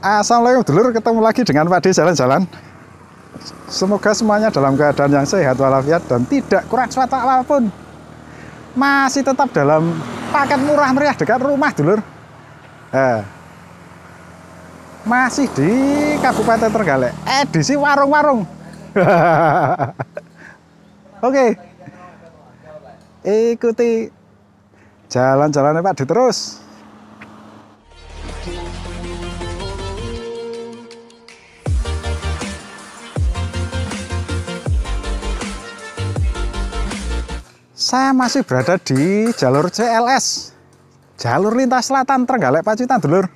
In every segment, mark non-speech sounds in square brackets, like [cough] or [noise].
Assalamualaikum dulur, ketemu lagi dengan Pak D jalan-jalan. Semoga semuanya dalam keadaan yang sehat walafiat dan tidak kurang suatu apapun. Masih tetap dalam paket murah meriah dekat rumah dulur. Eh, masih di Kabupaten Trenggalek, edisi eh, warung-warung. [laughs] Oke, ikuti jalan-jalannya Pak D terus. saya masih berada di jalur CLS jalur lintas selatan Trenggalek Pacitan dulur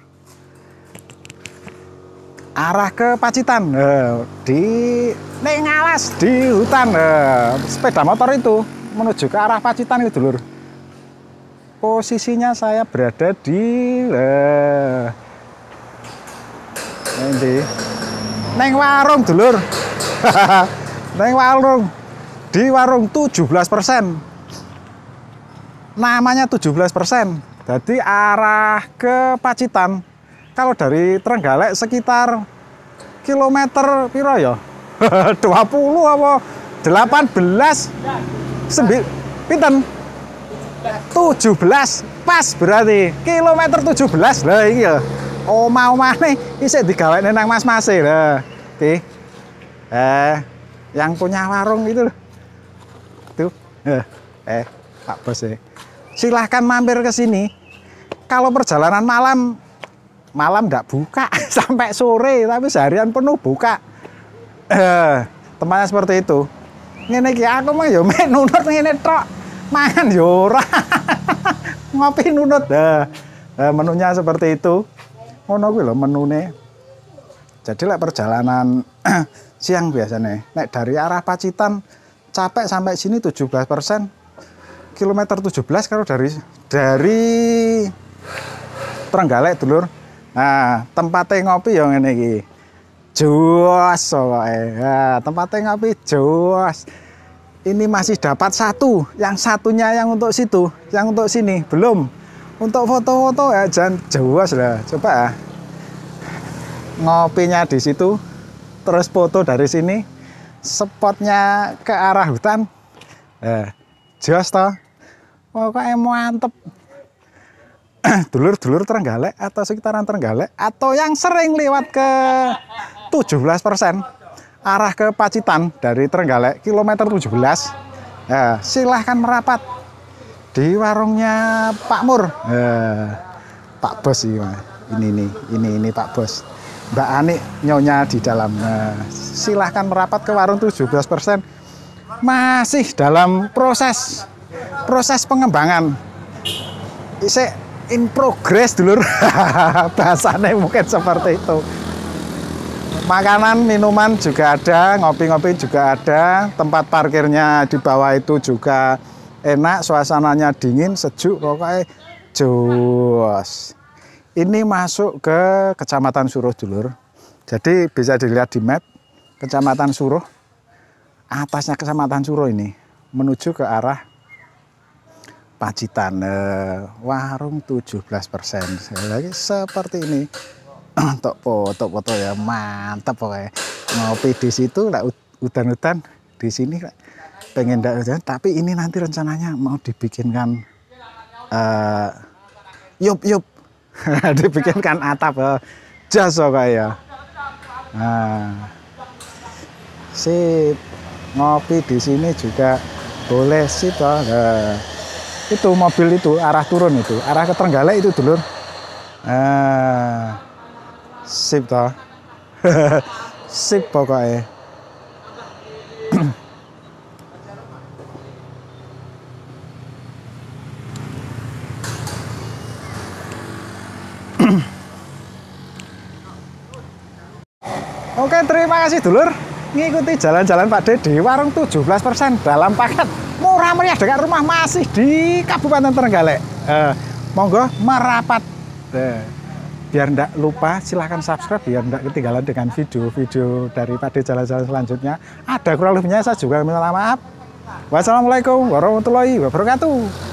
arah ke Pacitan eh, di Nengalas di hutan eh, sepeda motor itu menuju ke arah Pacitan itu dulur posisinya saya berada di nanti eh, Neng warung dulur [laughs] Neng warung di warung 17 persen namanya 17 persen. Jadi arah ke Pacitan. Kalau dari Trenggalek sekitar kilometer piro ya? 20 [laughs] apa 18 sembil pinten 17 pas berarti kilometer 17 lah Iya, ya oma nih isek digawe nenang mas masih lah oke eh yang punya warung itu tuh eh, eh. Pak Bos ya. Silahkan mampir ke sini. Kalau perjalanan malam, malam tidak buka [laughs] sampai sore, tapi seharian penuh buka. Eh, tempatnya seperti itu. Ini ki aku mah yo ya main nunut ini tok. Mangan yo ya [laughs] Ngopi nunut. Eh, eh, menunya seperti itu. Ngono lo, lho menune. Jadi lah perjalanan [clears throat] siang biasanya. Nek dari arah Pacitan capek sampai sini 17 persen, kilometer 17 kalau dari dari Trenggalek dulur. Nah, tempatnya ngopi yang ini iki. Joss pokoke. Nah, tempatnya ngopi joss. Ini masih dapat satu, yang satunya yang untuk situ, yang untuk sini belum. Untuk foto-foto ya jangan jos lah. Coba ya. Ngopinya di situ, terus foto dari sini. Spotnya ke arah hutan. Eh, jos toh pokoknya oh, mantep [clears throat] dulur-dulur terenggalek atau sekitaran terenggalek atau yang sering lewat ke 17% arah ke Pacitan dari terenggalek kilometer 17 ya, silahkan merapat di warungnya Pak Mur ya, Pak Bos ini ini ini ini Pak Bos Mbak Ani nyonya di dalam ya, silahkan merapat ke warung 17% masih dalam proses proses pengembangan saya in progress dulur [laughs] bahasanya mungkin seperti itu makanan minuman juga ada ngopi-ngopi juga ada tempat parkirnya di bawah itu juga enak suasananya dingin sejuk pokoknya jos ini masuk ke kecamatan Suruh dulur jadi bisa dilihat di map kecamatan Suruh atasnya kecamatan Suruh ini menuju ke arah Pacitan warung 17 persen lagi seperti ini untuk foto foto ya mantap pokoknya ngopi di situ lah hutan-hutan di sini lah. pengen tidak hujan tapi ini nanti rencananya mau dibikinkan eh, yup yup [laughs] dibikinkan atap eh, jas pokoknya ya. nah, sip ngopi di sini juga boleh toh eh itu mobil itu arah turun itu arah ke Trenggalek itu dulur eh, sip toh [laughs] sip pokoknya Oke, terima kasih dulur ngikuti jalan-jalan Pak Dede warung 17% dalam paket murah meriah dengan rumah masih di Kabupaten Trenggalek. Eh, monggo merapat. Eh, biar ndak lupa silahkan subscribe biar ndak ketinggalan dengan video-video dari Pak jalan-jalan selanjutnya. Ada kurang lebihnya saya juga minta maaf. Wassalamualaikum warahmatullahi wabarakatuh.